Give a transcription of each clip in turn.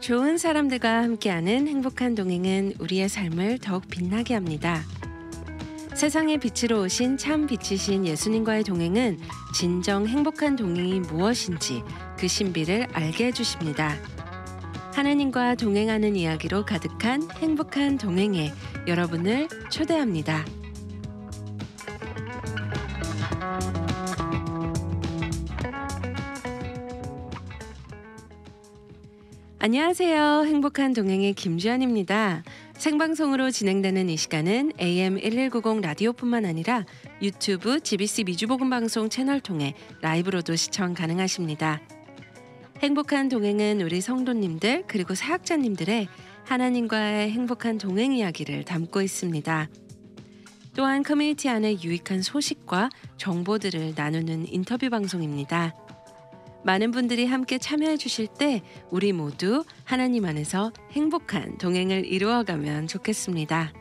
좋은 사람들과 함께하는 행복한 동행은 우리의 삶을 더욱 빛나게 합니다. 세상에 빛으로 오신 참 빛이신 예수님과의 동행은 진정 행복한 동행이 무엇인지 그 신비를 알게 해주십니다. 하나님과 동행하는 이야기로 가득한 행복한 동행에 여러분을 초대합니다. 안녕하세요. 행복한 동행의 김주현입니다. 생방송으로 진행되는 이 시간은 AM 1190 라디오뿐만 아니라 유튜브, GBC 미주복음방송 채널 통해 라이브로도 시청 가능하십니다. 행복한 동행은 우리 성도님들 그리고 사학자님들의 하나님과의 행복한 동행 이야기를 담고 있습니다. 또한 커뮤니티 안에 유익한 소식과 정보들을 나누는 인터뷰 방송입니다. 많은 분들이 함께 참여해 주실 때 우리 모두 하나님 안에서 행복한 동행을 이루어가면 좋겠습니다.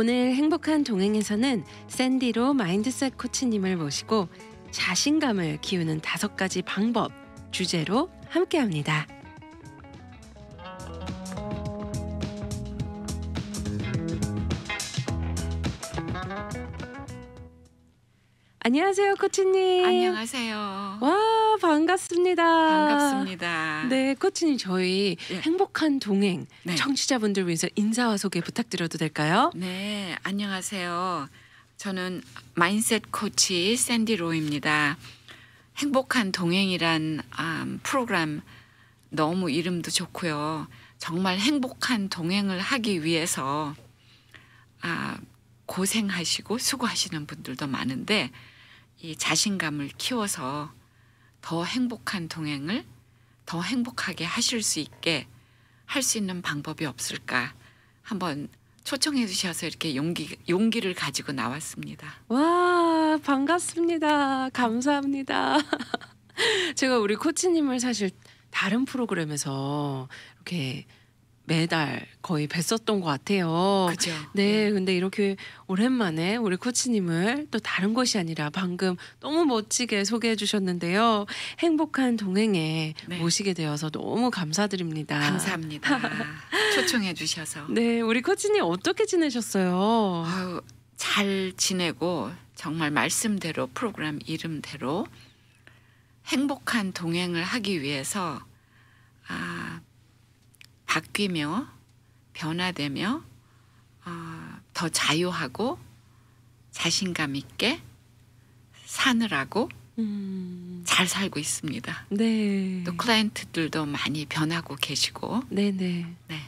오늘 행복한 동행에서는 샌디로 마인드셋 코치님을 모시고 자신감을 키우는 다섯 가지 방법 주제로 함께합니다. 안녕하세요, 코치님. 안녕하세요. 와, 반갑습니다. 반갑습니다. 네, 코치님 저희 네. 행복한 동행 네. 청취자분들 위해서 인사와 소개 부탁드려도 될까요? 네, 안녕하세요. 저는 마인셋 코치 샌디 로입니다. 행복한 동행이란 음, 프로그램 너무 이름도 좋고요. 정말 행복한 동행을 하기 위해서 아, 고생하시고 수고하시는 분들도 많은데 이 자신감을 키워서 더 행복한 동행을 더 행복하게 하실 수 있게 할 수 있는 방법이 없을까 한번 초청해 주셔서 이렇게 용기 용기를 가지고 나왔습니다. 와 반갑습니다. 감사합니다. 제가 우리 코치님을 사실 다른 프로그램에서 이렇게 매달 거의 뵀었던 것 같아요. 그죠. 네, 네, 근데 이렇게 오랜만에 우리 코치님을 또 다른 곳이 아니라 방금 너무 멋지게 소개해 주셨는데요. 행복한 동행에 네. 모시게 되어서 너무 감사드립니다. 감사합니다. 초청해 주셔서. 네, 우리 코치님 어떻게 지내셨어요? 아유, 잘 지내고 정말 말씀대로 프로그램 이름대로 행복한 동행을 하기 위해서 아, 바뀌며 변화되며 어, 더 자유하고 자신감 있게 사느라고 음. 잘 살고 있습니다. 네. 또 클라이언트들도 많이 변하고 계시고. 네네. 네.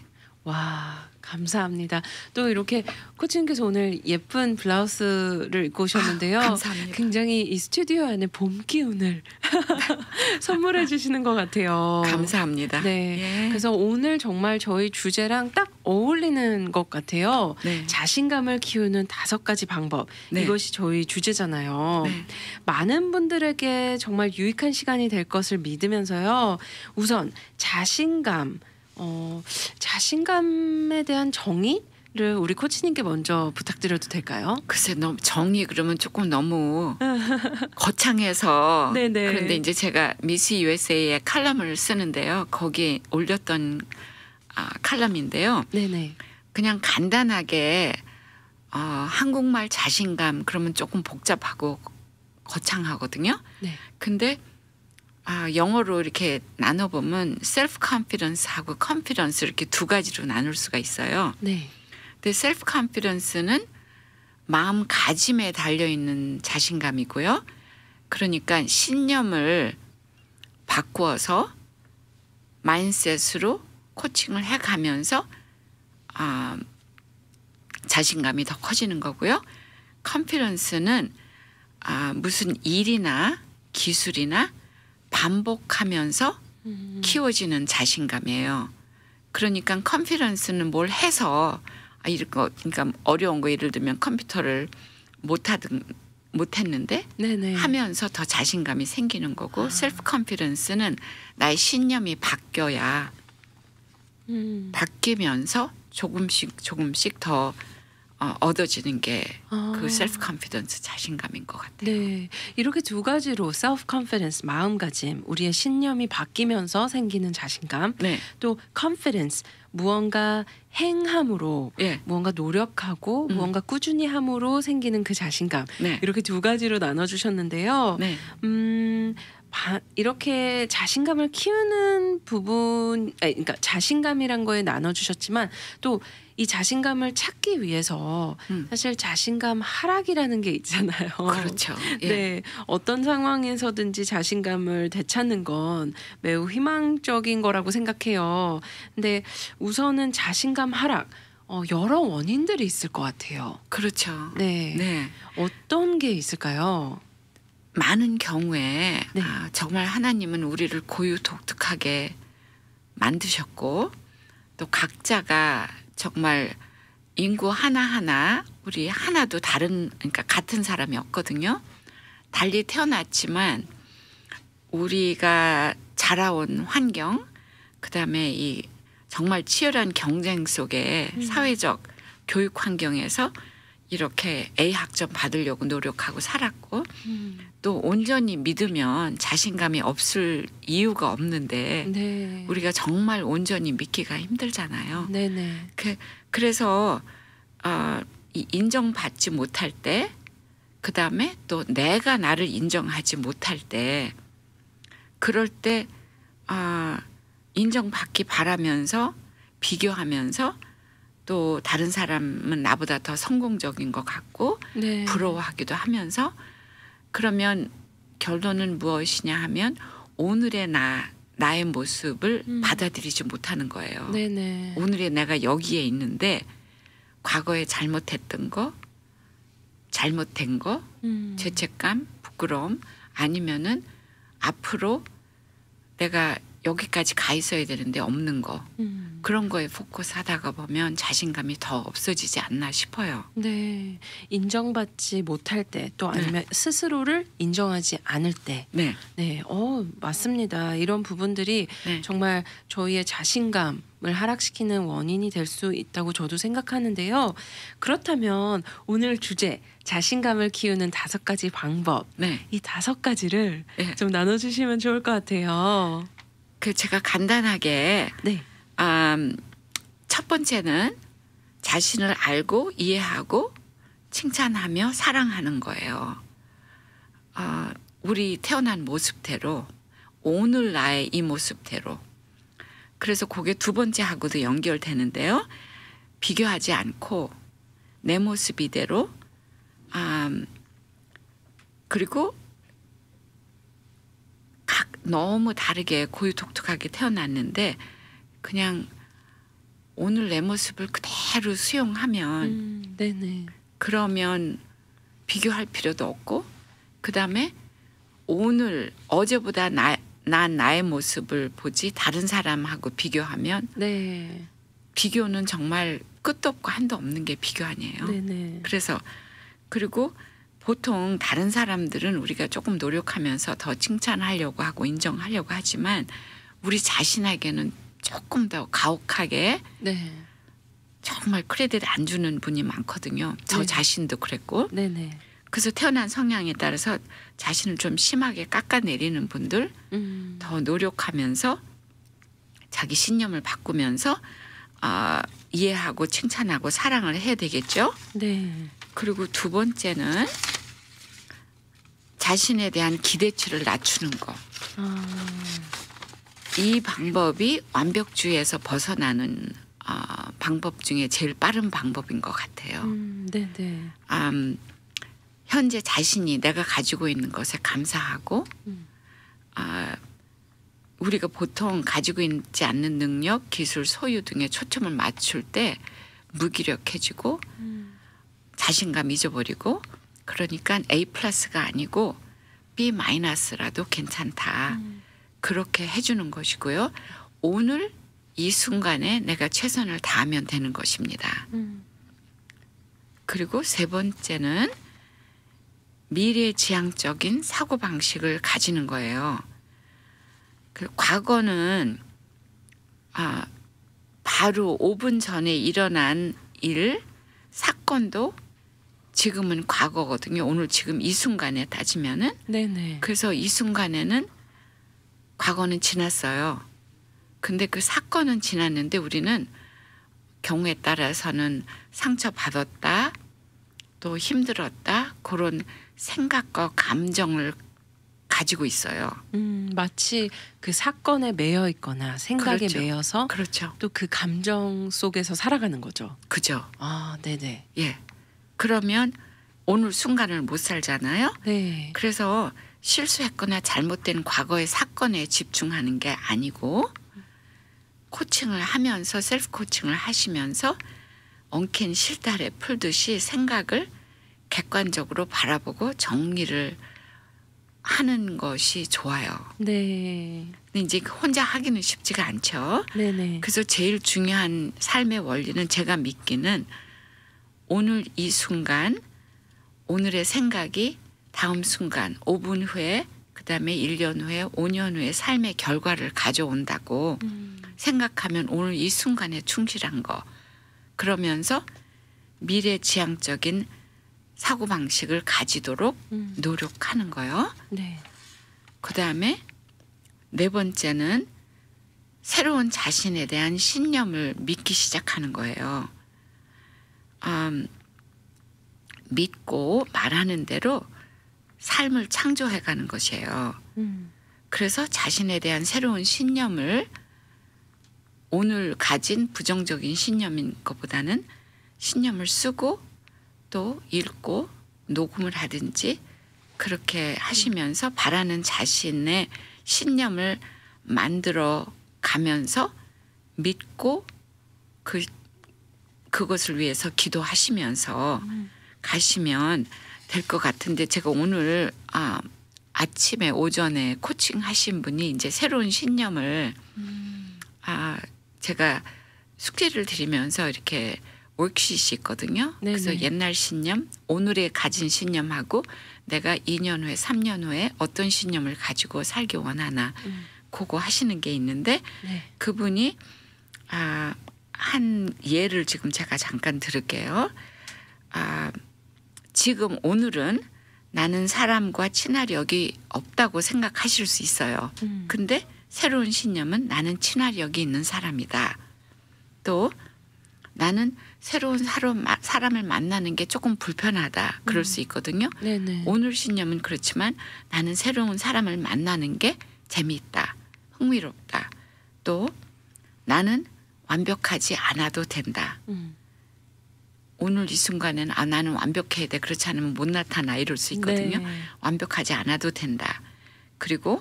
와 감사합니다. 또 이렇게 코치님께서 오늘 예쁜 블라우스를 입고 오셨는데요. 아, 감사합니다. 굉장히 이 스튜디오 안에 봄 기운을 선물해 주시는 것 같아요. 감사합니다. 네. 예. 그래서 오늘 정말 저희 주제랑 딱 어울리는 것 같아요. 네. 자신감을 키우는 다섯 가지 방법. 네. 이것이 저희 주제잖아요. 네. 많은 분들에게 정말 유익한 시간이 될 것을 믿으면서요. 우선 자신감 어, 자신감에 대한 정의? 를 우리 코치님께 먼저 부탁드려도 될까요? 글쎄 너무 정이 그러면 조금 너무 거창해서 네네. 그런데 이제 제가 미스 USA의 칼럼을 쓰는데요. 거기에 올렸던 아, 칼럼인데요. 네네. 그냥 간단하게 어, 한국말 자신감 그러면 조금 복잡하고 거창하거든요. 네. 근데 아, 영어로 이렇게 나눠보면 셀프 컨피던스하고 컨피던스 이렇게 두 가지로 나눌 수가 있어요. 네. 근데 셀프 컨피던스는 마음가짐에 달려있는 자신감이고요. 그러니까 신념을 바꾸어서 마인셋으로 코칭을 해가면서 아, 자신감이 더 커지는 거고요. 컨피던스는 아, 무슨 일이나 기술이나 반복하면서 음. 키워지는 자신감이에요. 그러니까 컨피런스는 뭘 해서 아 이거 그러니까 어려운 거 예를 들면 컴퓨터를 못 하든 못 했는데 네네. 하면서 더 자신감이 생기는 거고 아. 셀프 컨피런스는 나의 신념이 바뀌어야 음. 바뀌면서 조금씩 조금씩 더 어, 얻어지는 게그 아. 셀프 그 컨피던스 자신감인 것 같아요. 네, 이렇게 두 가지로 셀프 컨피던스 마음가짐, 우리의 신념이 바뀌면서 생기는 자신감, 네. 또 컨피던스 무언가 행함으로 예. 무언가 노력하고 음. 무언가 꾸준히 함으로 생기는 그 자신감 네. 이렇게 두 가지로 나눠주셨는데요. 네. 음. 바, 이렇게 자신감을 키우는 부분, 아니, 그러니까 자신감이란 거에 나눠주셨지만 또 이 자신감을 찾기 위해서 음. 사실 자신감 하락이라는 게 있잖아요. 그렇죠. 예. 네, 어떤 상황에서든지 자신감을 되찾는 건 매우 희망적인 거라고 생각해요. 근데 우선은 자신감 하락. 어, 여러 원인들이 있을 것 같아요. 그렇죠. 네. 네. 어떤 게 있을까요? 많은 경우에 네. 아, 정말 하나님은 우리를 고유 독특하게 만드셨고 또 각자가 정말 인구 하나하나 우리 하나도 다른 그러니까 같은 사람이 없거든요. 달리 태어났지만 우리가 자라온 환경 그다음에 이 정말 치열한 경쟁 속에 음. 사회적 교육 환경에서 이렇게 A 학점 받으려고 노력하고 살았고 음. 또 온전히 믿으면 자신감이 없을 이유가 없는데 네. 우리가 정말 온전히 믿기가 힘들잖아요. 네네. 네. 그, 그래서 어, 이 인정받지 못할 때 그다음에 또 내가 나를 인정하지 못할 때 그럴 때 어, 인정받기 바라면서 비교하면서 또 다른 사람은 나보다 더 성공적인 것 같고 네. 부러워하기도 하면서 그러면 결론은 무엇이냐 하면 오늘의 나 나의 모습을 음. 받아들이지 못하는 거예요. 네네. 오늘의 내가 여기에 있는데 과거에 잘못했던 거, 잘못된 거, 음. 죄책감, 부끄러움 아니면은 앞으로 내가 여기까지 가 있어야 되는데 없는 거 음. 그런 거에 포커스 하다가 보면 자신감이 더 없어지지 않나 싶어요. 네, 인정받지 못할 때또 네. 아니면 네. 스스로를 인정하지 않을 때, 네, 네, 어 맞습니다. 이런 부분들이 네. 정말 저희의 자신감. 을 하락시키는 원인이 될 수 있다고 저도 생각하는데요. 그렇다면 오늘 주제 자신감을 키우는 다섯 가지 방법 네. 이 다섯 가지를 네. 좀 나눠주시면 좋을 것 같아요. 그 제가 간단하게 네. 음, 첫 번째는 자신을 알고 이해하고 칭찬하며 사랑하는 거예요. 어, 우리 태어난 모습대로 오늘 나의 이 모습대로 그래서 그게 두 번째 하고도 연결되는데요. 비교하지 않고 내 모습이대로 음, 그리고 너무 다르게 고유독특하게 태어났는데 그냥 오늘 내 모습을 그대로 수용하면 음, 네네. 그러면 비교할 필요도 없고 그다음에 오늘 어제보다 나, 난 나의 모습을 보지 다른 사람하고 비교하면 네. 비교는 정말 끝도 없고 한도 없는 게 비교 아니에요. 네네. 그래서 그리고 보통 다른 사람들은 우리가 조금 노력하면서 더 칭찬하려고 하고 인정하려고 하지만 우리 자신에게는 조금 더 가혹하게 네. 정말 크레딧 안 주는 분이 많거든요. 저 네. 자신도 그랬고. 네네. 그래서 태어난 성향에 따라서 자신을 좀 심하게 깎아내리는 분들 음. 더 노력하면서 자기 신념을 바꾸면서 아, 이해하고 칭찬하고 사랑을 해야 되겠죠. 네. 그리고 두 번째는 자신에 대한 기대치를 낮추는 거. 아. 이 방법이 완벽주의에서 벗어나는 어, 방법 중에 제일 빠른 방법인 것 같아요. 음, 네네. 음, 네. 현재 자신이 내가 가지고 있는 것에 감사하고 음. 어, 우리가 보통 가지고 있지 않는 능력, 기술, 소유 등에 초점을 맞출 때 무기력해지고 음. 자신감 잊어버리고 그러니까 A 플러스가 아니고 B 마이너스라도 괜찮다. 음. 그렇게 해주는 것이고요. 오늘 이 순간에 내가 최선을 다하면 되는 것입니다. 음. 그리고 세 번째는 미래지향적인 사고방식을 가지는 거예요. 그 과거는 아 바로 5분 전에 일어난 일 사건도 지금은 과거거든요. 오늘 지금 이 순간에 따지면은 네네. 그래서 이 순간에는 과거는 지났어요. 근데 그 사건은 지났는데 우리는 경우에 따라서는 상처 받았다 또 힘들었다 그런 생각과 감정을 가지고 있어요. 음, 마치 그 사건에 매여 있거나 생각에 그렇죠. 매여서 그렇죠. 또그 감정 속에서 살아가는 거죠. 그죠. 아, 네네. 예. 그러면 오늘 순간을 못 살잖아요. 네. 그래서 실수했거나 잘못된 과거의 사건에 집중하는 게 아니고 코칭을 하면서 셀프 코칭을 하시면서 엉킨 실타래 풀듯이 생각을 객관적으로 바라보고 정리를 하는 것이 좋아요. 네. 근데 이제 그 혼자 하기는 쉽지가 않죠. 네네. 그래서 제일 중요한 삶의 원리는 제가 믿기는 오늘 이 순간, 오늘의 생각이 다음 순간, 5분 후에, 그 다음에 1년 후에, 5년 후에 삶의 결과를 가져온다고 음. 생각하면 오늘 이 순간에 충실한 거. 그러면서 미래 지향적인 사고 방식을 가지도록 음. 노력하는 거요. 네. 그 다음에 네 번째는 새로운 자신에 대한 신념을 믿기 시작하는 거예요. 음, 믿고 말하는 대로 삶을 창조해가는 것이에요. 음. 그래서 자신에 대한 새로운 신념을 오늘 가진 부정적인 신념인 것보다는 신념을 쓰고 또 읽고 녹음을 하든지 그렇게 하시면서 바라는 자신의 신념을 만들어 가면서 믿고 그 그것을 위해서 기도하시면서 음. 가시면 될 것 같은데 제가 오늘 아 아침에 오전에 코칭 하신 분이 이제 새로운 신념을 음. 아 제가 숙제를 드리면서 이렇게 워크시이 있거든요. 네네. 그래서 옛날 신념, 오늘의 가진 신념하고 내가 2년 후에 3년 후에 어떤 신념을 가지고 살기 원하나 음. 그거 하시는 게 있는데 네. 그분이 아, 한 예를 지금 제가 잠깐 들을게요. 아, 지금 오늘은 나는 사람과 친화력이 없다고 생각하실 수 있어요. 음. 근데 새로운 신념은 나는 친화력이 있는 사람이다. 또 나는 새로운 사람을 만나는 게 조금 불편하다 그럴 음. 수 있거든요. 네네. 오늘 신념은 그렇지만 나는 새로운 사람을 만나는 게 재미있다, 흥미롭다. 또 나는 완벽하지 않아도 된다. 음. 오늘 이 순간은 아 나는 완벽해야 돼 그렇지 않으면 못 나타나 이럴 수 있거든요. 네. 완벽하지 않아도 된다. 그리고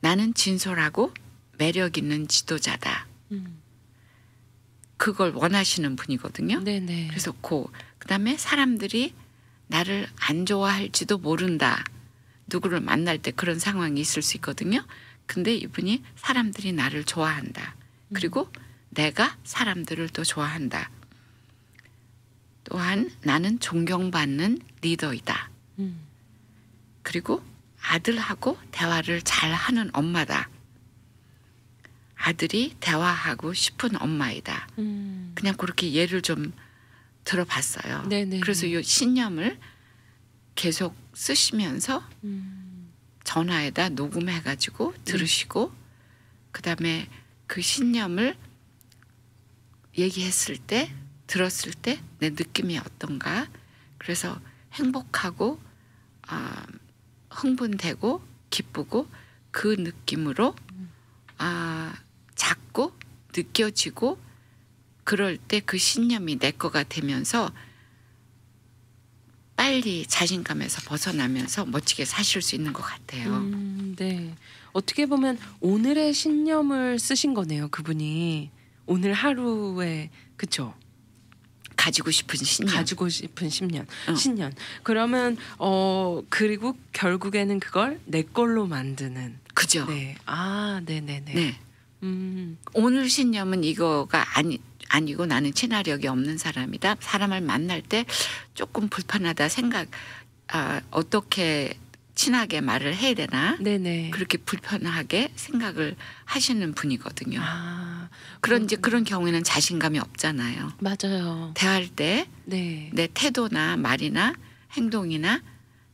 나는 진솔하고 매력 있는 지도자다. 음. 그걸 원하시는 분이거든요. 네네. 네. 그래서 고 그다음에 사람들이 나를 안 좋아할지도 모른다. 누구를 만날 때 그런 상황이 있을 수 있거든요. 근데 이분이 사람들이 나를 좋아한다. 음. 그리고 내가 사람들을 또 좋아한다. 또한 나는 존경받는 리더이다. 음. 그리고 아들하고 대화를 잘 하는 엄마다. 아들이 대화하고 싶은 엄마이다. 음. 그냥 그렇게 예를 좀 들어봤어요. 네네. 그래서 이 신념을 계속 쓰시면서 음. 전화에다 녹음해가지고 네. 들으시고 음. 그다음에 그 신념을 얘기했을 때 들었을 때 내 느낌이 어떤가 그래서 행복하고 아, 흥분되고 기쁘고 그 느낌으로 음. 아 느껴지고 그럴 때 그 신념이 내 거가 되면서 빨리 자신감에서 벗어나면서 멋지게 사실 수 있는 것 같아요. 음, 네. 어떻게 보면 오늘의 신념을 쓰신 거네요, 그분이. 오늘 하루에 그쵸? 가지고 싶은 신년. 가지고 싶은 신년. 어. 신년. 그러면 어 그리고 결국에는 그걸 내 걸로 만드는. 그죠. 네. 아, 네네 네. 음. 오늘 신념은 이거가 아니 아니고 나는 친화력이 없는 사람이다. 사람을 만날 때 조금 불편하다 생각 아, 어떻게 친하게 말을 해야 되나 네네. 그렇게 불편하게 생각을 하시는 분이거든요. 아, 그런 이제 뭐 그런 경우에는 자신감이 없잖아요. 맞아요. 대할 때내 네. 태도나 말이나 행동이나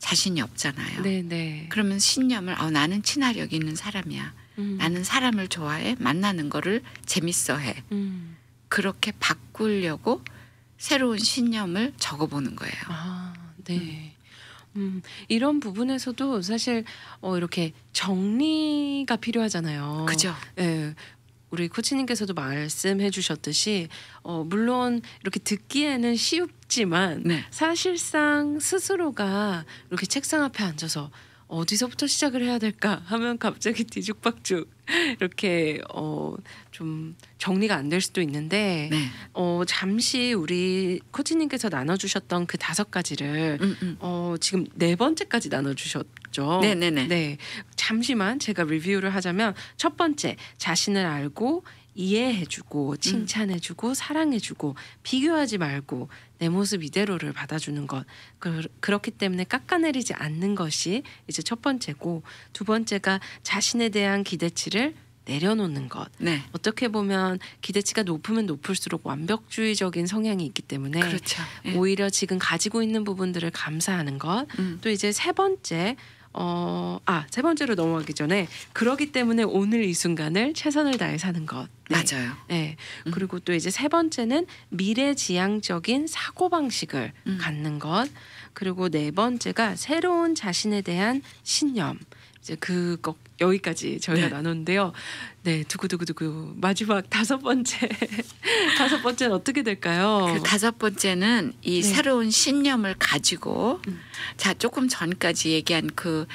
자신이 없잖아요. 네네. 그러면 신념을 어, 나는 친화력 있는 사람이야. 음. 나는 사람을 좋아해 만나는 거를 재밌어해 음. 그렇게 바꾸려고 새로운 신념을 적어보는 거예요. 아, 네. 음, 이런 부분에서도 사실 어, 이렇게 정리가 필요하잖아요. 그죠. 예. 우리 코치님께서도 말씀해 주셨듯이 어, 물론 이렇게 듣기에는 쉬웁지만 네. 사실상 스스로가 이렇게 책상 앞에 앉아서 어디서부터 시작을 해야 될까 하면 갑자기 뒤죽박죽 이렇게 어 좀 정리가 안 될 수도 있는데 네. 어 잠시 우리 코치님께서 나눠주셨던 그 다섯 가지를 음, 음. 어 지금 네 번째까지 나눠주셨죠. 네네네. 네, 네. 네 잠시만 제가 리뷰를 하자면 첫 번째 자신을 알고 이해해주고 음. 칭찬해주고 음. 사랑해주고 비교하지 말고 내 모습 이대로를 받아주는 것 그, 그렇기 때문에 깎아내리지 않는 것이 이제 첫 번째고 두 번째가 자신에 대한 기대치를 내려놓는 것. 네. 어떻게 보면 기대치가 높으면 높을수록 완벽주의적인 성향이 있기 때문에 그렇죠. 예. 오히려 지금 가지고 있는 부분들을 감사하는 것. 음. 또 이제 세 번째 어, 아, 세 번째로 넘어가기 전에 그러기 때문에 오늘 이 순간을 최선을 다해 사는 것. 네. 맞아요. 네. 음. 그리고 또 이제 세 번째는 미래지향적인 사고방식을 음. 갖는 것. 그리고 네 번째가 새로운 자신에 대한 신념. 이제 그것 여기까지 저희가 네. 나눴는데요. 네, 두구두구두구 마지막 다섯 번째 다섯 번째는 어떻게 될까요? 그 다섯 번째는 이 네. 새로운 신념을 가지고 음. 자 조금 전까지 얘기한 그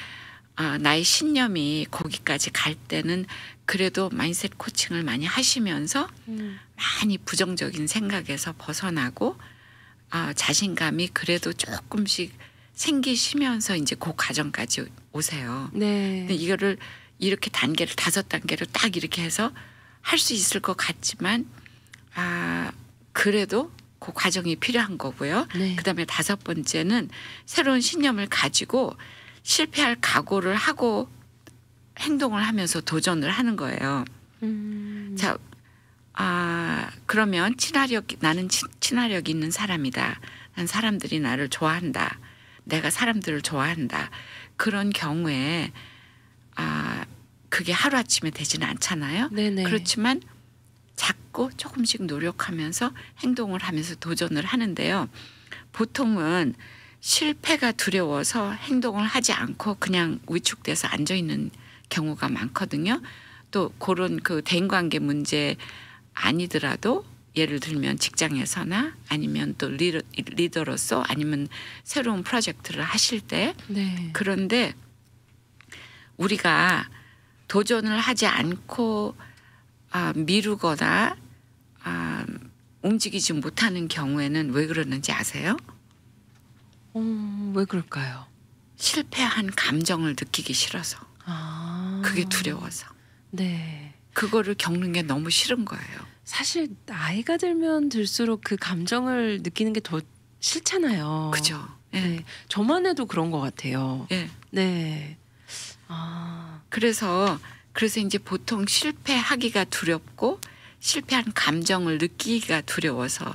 아, 나의 신념이 거기까지 갈 때는 그래도 마인셋 코칭을 많이 하시면서 음. 많이 부정적인 생각에서 벗어나고 아, 자신감이 그래도 조금씩 생기시면서 이제 그 과정까지 오세요. 네. 근데 이거를 이렇게 단계를 다섯 단계로 딱 이렇게 해서 할 수 있을 것 같지만 아 그래도 그 과정이 필요한 거고요. 네. 그다음에 다섯 번째는 새로운 신념을 가지고 실패할 각오를 하고 행동을 하면서 도전을 하는 거예요. 음. 자, 아 그러면 친화력 나는 친, 친화력 있는 사람이다. 난 사람들이 나를 좋아한다. 내가 사람들을 좋아한다 그런 경우에 아 그게 하루 아침에 되지는 않잖아요. 네네. 그렇지만 작고 조금씩 노력하면서 행동을 하면서 도전을 하는데요. 보통은 실패가 두려워서 행동을 하지 않고 그냥 위축돼서 앉아 있는 경우가 많거든요. 또 그런 그 대인관계 문제 아니더라도 예를 들면 직장에서나 아니면 또 리더, 리더로서 아니면 새로운 프로젝트를 하실 때 네. 그런데 우리가 도전을 하지 않고 아, 미루거나 아, 움직이지 못하는 경우에는 왜 그러는지 아세요? 음, 왜 그럴까요? 실패한 감정을 느끼기 싫어서 아. 그게 두려워서 네. 그거를 겪는 게 너무 싫은 거예요. 사실 나이가 들면 들수록 그 감정을 느끼는 게 더 싫잖아요. 그죠. 예. 네. 저만 해도 그런 것 같아요. 예. 네. 아. 그래서 그래서 이제 보통 실패하기가 두렵고 실패한 감정을 느끼기가 두려워서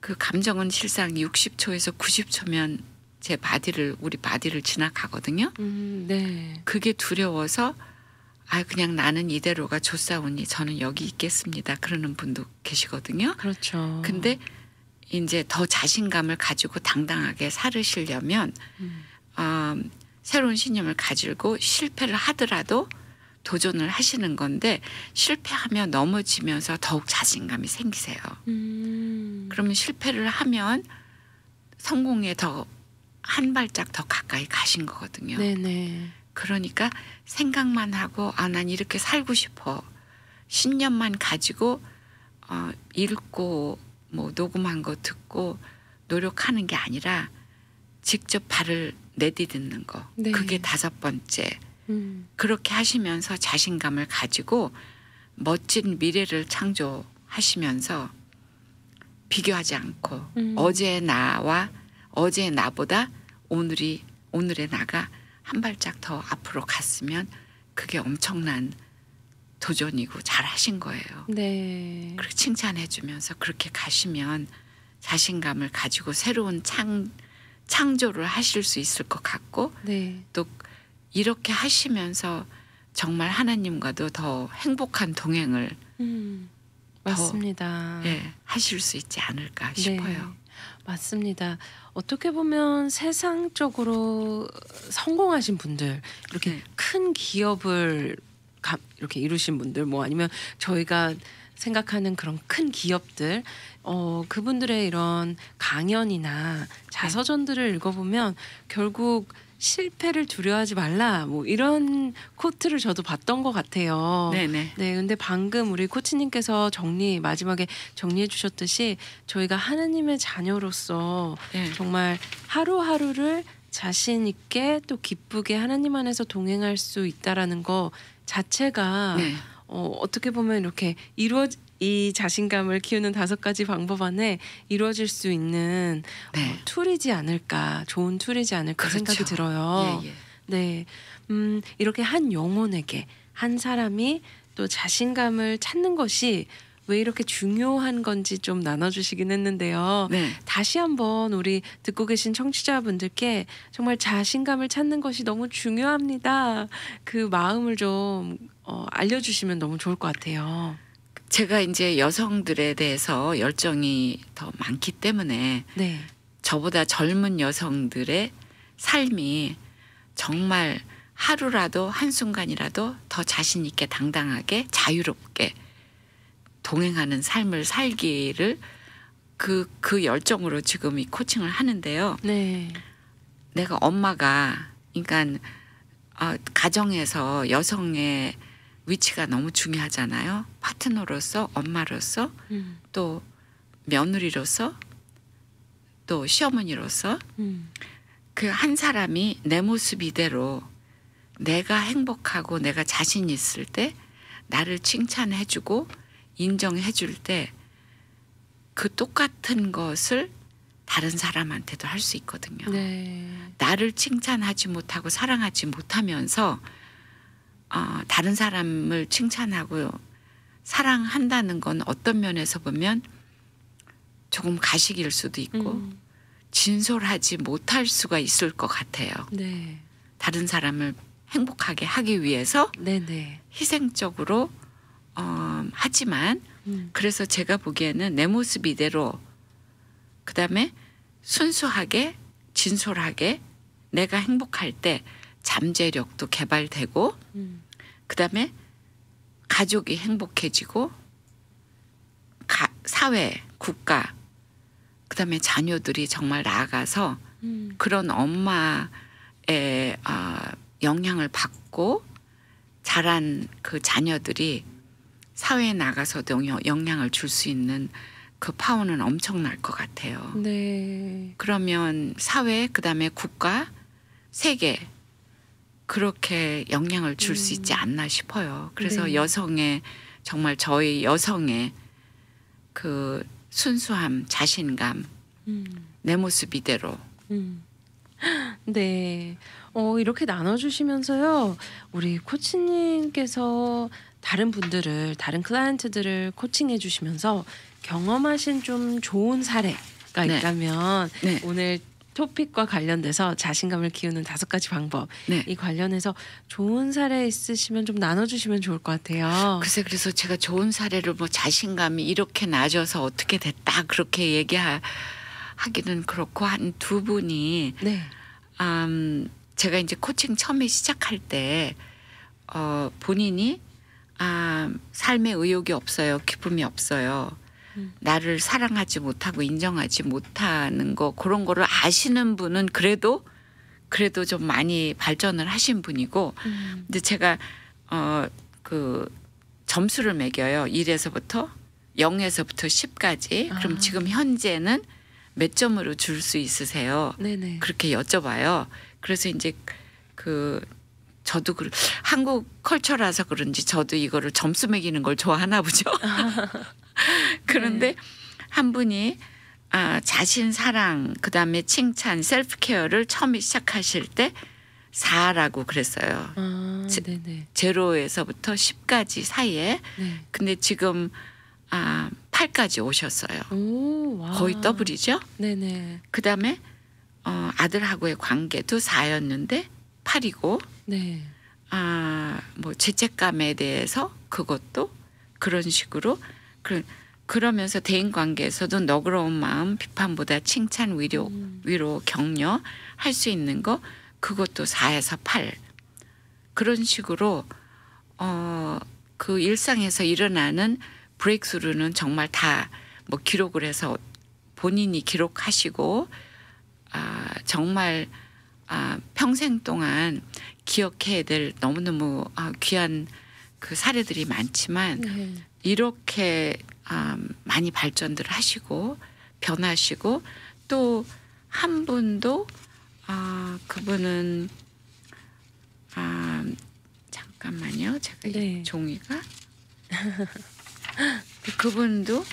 그 감정은 실상 60초에서 90초면 제 바디를 우리 바디를 지나가거든요. 음, 네. 그게 두려워서 아 그냥 나는 이대로가 좋사오니 저는 여기 있겠습니다. 그러는 분도 계시거든요. 그렇죠. 근데 이제 더 자신감을 가지고 당당하게 살으시려면 음. 어, 새로운 신념을 가지고 실패를 하더라도 도전을 하시는 건데 실패하면 넘어지면서 더욱 자신감이 생기세요. 음. 그러면 실패를 하면 성공에 더 한 발짝 더 가까이 가신 거거든요. 네네. 그러니까 생각만 하고 아 난 이렇게 살고 싶어 신념만 가지고 어, 읽고 뭐 녹음한 거 듣고 노력하는 게 아니라 직접 발을 내디듣는 거 네. 그게 다섯 번째 음. 그렇게 하시면서 자신감을 가지고 멋진 미래를 창조하시면서 비교하지 않고 음. 어제의 나와 어제의 나보다 오늘이 오늘의 나가 한 발짝 더 앞으로 갔으면 그게 엄청난 도전이고 잘하신 거예요. 네. 그렇게 칭찬해주면서 그렇게 가시면 자신감을 가지고 새로운 창 창조를 하실 수 있을 것 같고 네. 또 이렇게 하시면서 정말 하나님과도 더 행복한 동행을 음, 맞습니다. 더, 예, 하실 수 있지 않을까 네. 싶어요. 맞습니다. 어떻게 보면 세상적으로 성공하신 분들 이렇게 네. 큰 기업을 이렇게 이루신 분들 뭐 아니면 저희가 생각하는 그런 큰 기업들 어 그분들의 이런 강연이나 네. 자서전들을 읽어보면 결국 실패를 두려워하지 말라 뭐 이런 코트를 저도 봤던 것 같아요. 네네. 네, 근데 방금 우리 코치님께서 정리 마지막에 정리해 주셨듯이 저희가 하나님의 자녀로서 네. 정말 하루하루를 자신 있게 또 기쁘게 하나님 안에서 동행할 수 있다라는 거 자체가 네. 어, 어떻게 보면 이렇게 이루어 이 자신감을 키우는 다섯 가지 방법 안에 이루어질 수 있는 어, 네. 어, 툴이지 않을까, 좋은 툴이지 않을까 그렇죠. 생각이 들어요. 예, 예. 네, 음, 이렇게 한 영혼에게 한 사람이 또 자신감을 찾는 것이 왜 이렇게 중요한 건지 좀 나눠주시긴 했는데요. 네. 다시 한번 우리 듣고 계신 청취자분들께 정말 자신감을 찾는 것이 너무 중요합니다. 그 마음을 좀 어, 알려주시면 너무 좋을 것 같아요. 제가 이제 여성들에 대해서 열정이 더 많기 때문에 네. 저보다 젊은 여성들의 삶이 정말 하루라도 한순간이라도 더 자신 있게 당당하게 자유롭게 동행하는 삶을 살기를 그, 그 열정으로 지금 이 코칭을 하는데요. 네. 내가 엄마가, 그러니까, 어, 가정에서 여성의 위치가 너무 중요하잖아요. 파트너로서, 엄마로서, 음. 또 며느리로서, 또 시어머니로서 음. 그한 사람이 내 모습 이대로 내가 행복하고 내가 자신 있을 때 나를 칭찬해주고 인정해줄 때 그 똑같은 것을 다른 사람한테도 할 수 있거든요. 네. 나를 칭찬하지 못하고 사랑하지 못하면서 어, 다른 사람을 칭찬하고 사랑한다는 건 어떤 면에서 보면 조금 가식일 수도 있고 음. 진솔하지 못할 수가 있을 것 같아요. 네. 다른 사람을 행복하게 하기 위해서 네네. 네. 희생적으로 어, 하지만 음. 그래서 제가 보기에는 내 모습 이대로 그 다음에 순수하게 진솔하게 내가 행복할 때 잠재력도 개발되고 그다음에 가족이 행복해지고 가, 사회, 국가, 그다음에 자녀들이 정말 나아가서 음. 그런 엄마의 어, 영향을 받고 자란 그 자녀들이 사회에 나가서도 영향을 줄 수 있는 그 파워는 엄청날 것 같아요. 네. 그러면 사회, 그다음에 국가, 세계 그렇게 영향을 줄수 음. 있지 않나 싶어요. 그래서 네. 여성의 정말 저희 여성의 그 순수함, 자신감, 음. 내 모습 이대로. 음. 네. 어, 이렇게 나눠주시면서요, 우리 코치님께서 다른 분들을, 다른 클라이언트들을 코칭해 주시면서 경험하신 좀 좋은 사례가 네. 있다면 네. 오늘 토픽과 관련돼서 자신감을 키우는 다섯 가지 방법 네. 이 관련해서 좋은 사례 있으시면 좀 나눠주시면 좋을 것 같아요. 글쎄 그래서 제가 좋은 사례를 뭐 자신감이 이렇게 낮아서 어떻게 됐다 그렇게 얘기하기는 그렇고 한 두 분이 네. 음, 제가 이제 코칭 처음에 시작할 때 어, 본인이 아, 삶에 의욕이 없어요. 기쁨이 없어요. 나를 사랑하지 못하고 인정하지 못하는 거 그런 거를 아시는 분은 그래도 그래도 좀 많이 발전을 하신 분이고 음. 근데 제가 어그 점수를 매겨요. 1에서부터 0에서부터 10까지. 아. 그럼 지금 현재는 몇 점으로 줄 수 있으세요? 네네. 그렇게 여쭤봐요. 그래서 이제 그 저도 그 한국 컬처라서 그런지 저도 이거를 점수 매기는 걸 좋아하나 보죠. 그런데 네. 한 분이 아, 자신 사랑 그다음에 칭찬 셀프 케어를 처음 시작하실 때 4라고 그랬어요. 아, 제, 로에서부터 10까지 사이에. 네. 근데 지금 아, 8까지 오셨어요. 오, 거의 더블이죠? 네네. 그다음에 어, 아들하고의 관계도 4였는데 8이고. 네. 아, 뭐 죄책감에 대해서 그것도 그런 식으로 그, 그러면서 대인 관계에서도 너그러운 마음, 비판보다 칭찬, 위로, 음. 위로 격려 할 수 있는 거 그것도 4에서 8. 그런 식으로 어, 그 일상에서 일어나는 브레이크스루는 정말 다 뭐 기록을 해서 본인이 기록하시고 아, 정말 아, 평생 동안 기억해야 될 너무너무 아, 귀한 그 사례들이 많지만 네. 이렇게 아, 많이 발전들 하시고 변하시고 또 한 분도 아 그분은 아 잠깐만요 제가 네. 종이가 그 그분도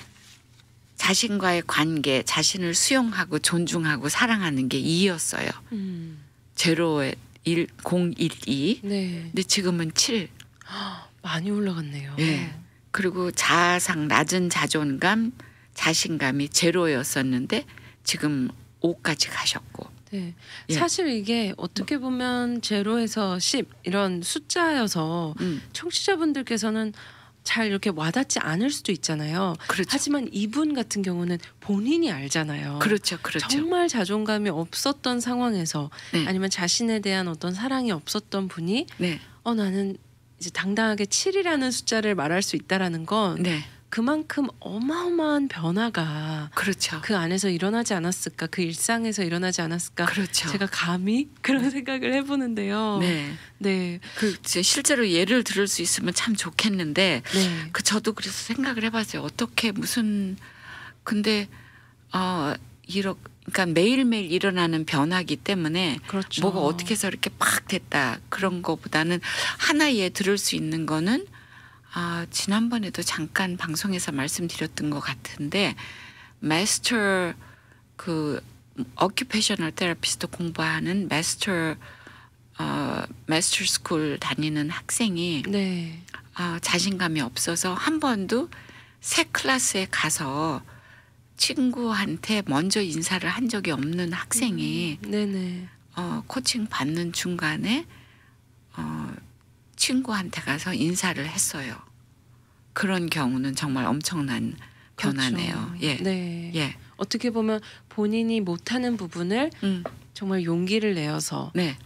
자신과의 관계 자신을 수용하고 존중하고 사랑하는 게 2였어요 음. 제로에 1, 0, 1, 2 네. 근데 지금은 7 많이 올라갔네요 네. 그리고 자상 낮은 자존감, 자신감이 제로였었는데 지금 5까지 가셨고. 네. 예. 사실 이게 어떻게 보면 제로에서 10 이런 숫자여서 음. 청취자분들께서는 잘 이렇게 와닿지 않을 수도 있잖아요. 그렇죠. 하지만 이분 같은 경우는 본인이 알잖아요. 그렇죠, 그렇죠. 정말 자존감이 없었던 상황에서 네. 아니면 자신에 대한 어떤 사랑이 없었던 분이 네. 어 나는 이제 당당하게 7이라는 숫자를 말할 수 있다라는 건 네. 그만큼 어마어마한 변화가 그렇죠. 그 안에서 일어나지 않았을까 그 일상에서 일어나지 않았을까 그렇죠. 제가 감히 그런 네. 생각을 해보는데요 네, 네. 그 실제로 예를 들을 수 있으면 참 좋겠는데 네. 그 저도 그래서 생각을 해봤어요 어떻게 무슨 근데 어 이렇게 그러니까 매일매일 일어나는 변화기 때문에 그렇죠. 뭐가 어떻게 해서 이렇게 팍 됐다 그런 것보다는 하나에 들을 수 있는 거는 아, 지난번에도 잠깐 방송에서 말씀드렸던 것 같은데 마스터 그 어큐페셔널 테라피스트 공부하는 마스터 어 마스터 스쿨 다니는 학생이 네. 어, 자신감이 없어서 한 번도 새 클래스에 가서 친구한테 먼저 인사를 한 적이 없는 학생이 음, 어, 코칭 받는 중간에 어, 친구한테 가서 인사를 했어요. 그런 경우는 정말 엄청난 그렇죠. 변화네요. 그렇죠. 예. 네. 예. 어떻게 보면 본인이 못하는 부분을 음. 정말 용기를 내어서 네.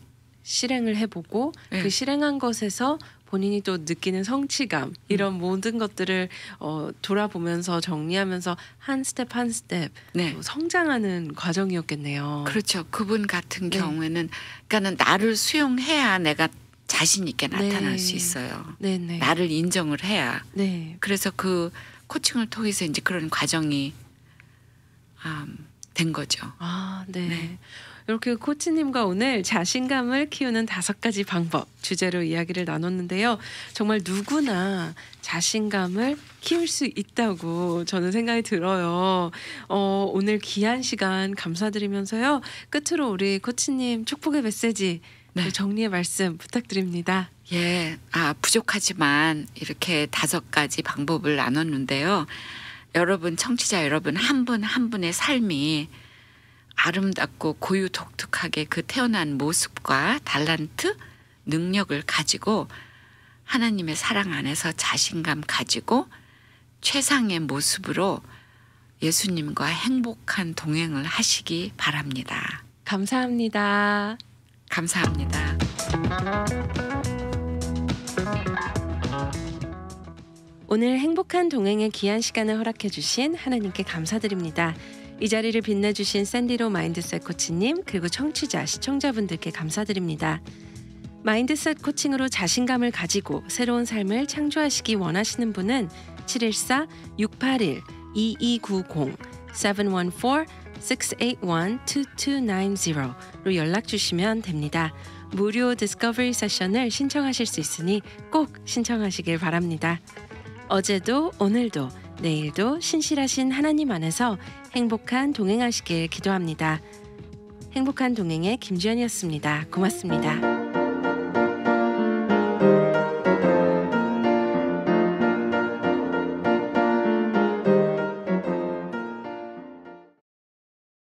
실행을 해보고 예. 그 실행한 것에서 본인이 또 느끼는 성취감 이런 음. 모든 것들을 어, 돌아보면서 정리하면서 한 스텝 한 스텝 네. 뭐 성장하는 과정이었겠네요. 그렇죠. 그분 같은 네. 경우에는 그러니까는 나를 수용해야 내가 자신 있게 네. 나타날 네. 수 있어요. 네네. 네. 나를 인정을 해야. 네. 그래서 그 코칭을 통해서 이제 그런 과정이 음, 된 거죠. 아, 네. 네. 이렇게 코치님과 오늘 자신감을 키우는 다섯 가지 방법 주제로 이야기를 나눴는데요. 정말 누구나 자신감을 키울 수 있다고 저는 생각이 들어요. 어, 오늘 귀한 시간 감사드리면서요. 끝으로 우리 코치님 축복의 메시지 네. 정리의 말씀 부탁드립니다. 예, 아 부족하지만 이렇게 다섯 가지 방법을 나눴는데요. 여러분 청취자 여러분 한 분한 한 분의 삶이 아름답고 고유 독특하게 그 태어난 모습과 달란트, 능력을 가지고 하나님의 사랑 안에서 자신감 가지고 최상의 모습으로 예수님과 행복한 동행을 하시기 바랍니다. 감사합니다. 감사합니다. 오늘 행복한 동행에 귀한 시간을 허락해 주신 하나님께 감사드립니다. 이 자리를 빛내주신 샌디로 마인드셋 코치님 그리고 청취자 시청자분들께 감사드립니다. 마인드셋 코칭으로 자신감을 가지고 새로운 삶을 창조하시기 원하시는 분은 714-681-2290 714-681-2290로 연락 주시면 됩니다. 무료 디스커버리 세션을 신청하실 수 있으니 꼭 신청하시길 바랍니다. 어제도 오늘도 내일도 신실하신 하나님 안에서 행복한 동행하시길 기도합니다. 행복한 동행의 김지연이었습니다. 고맙습니다.